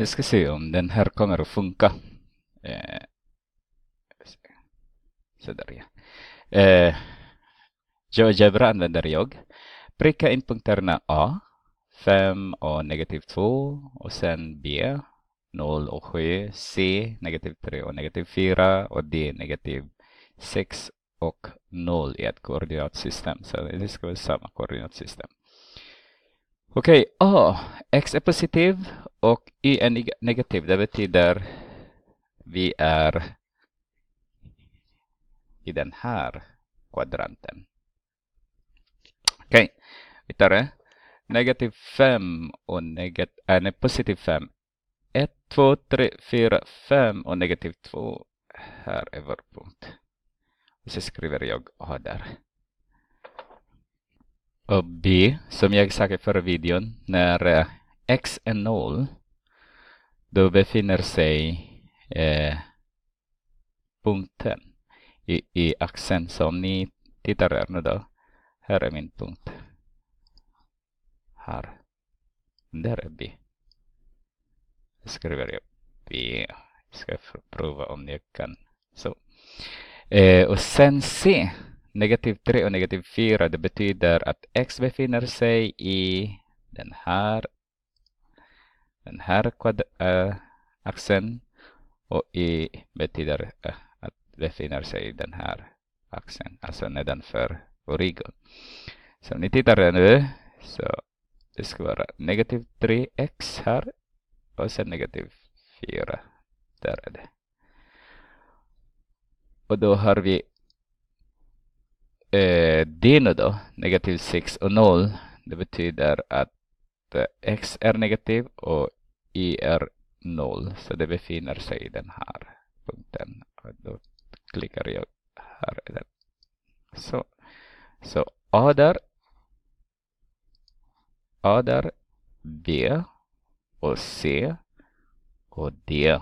Vi ska se om den här kommer att funka. Eh, så där ja. Eh, GeoGebra använder jag. Pricka in punkterna A, 5 och negativ 2 och sen B, 0 och 7, C, negativ 3 och negativ 4 och D, negativ 6 och 0 i ett koordinatsystem. Så det ska vara samma koordinatsystem. Okej, okay, A. X är positiv och Y är neg negativ. Det betyder vi är i den här kvadranten. Okej, okay. det. Negativ 5 och negativ, äh, nej, positiv 5. 1, 2, 3, 4, 5 och negativ 2 här är vår punkt. Och så skriver jag A där och B som jag sa i förra videon, när eh, x är noll då befinner sig eh, punkten i, i axeln. som ni tittar här nu då, här är min punkt. Här. Där är B. Jag skriver jag B. Jag ska prova om jag kan. Så. Eh, och sen C negativ 3 och negativ 4. Det betyder att x befinner sig i den här, den här kvad, äh, eh, axeln och y betyder äh, att befinner sig i den här axeln, alltså nedanför origon. Så ni tittar nu så det ska vara negativ 3x här och sen negativ 4. Där är det. Och då har vi dino då, negativ 6 och 0, det betyder att eh, x är negativ och y är 0. Så det befinner sig i den här punkten. Och då klickar jag här. Så, så A där, A där, B och C och D.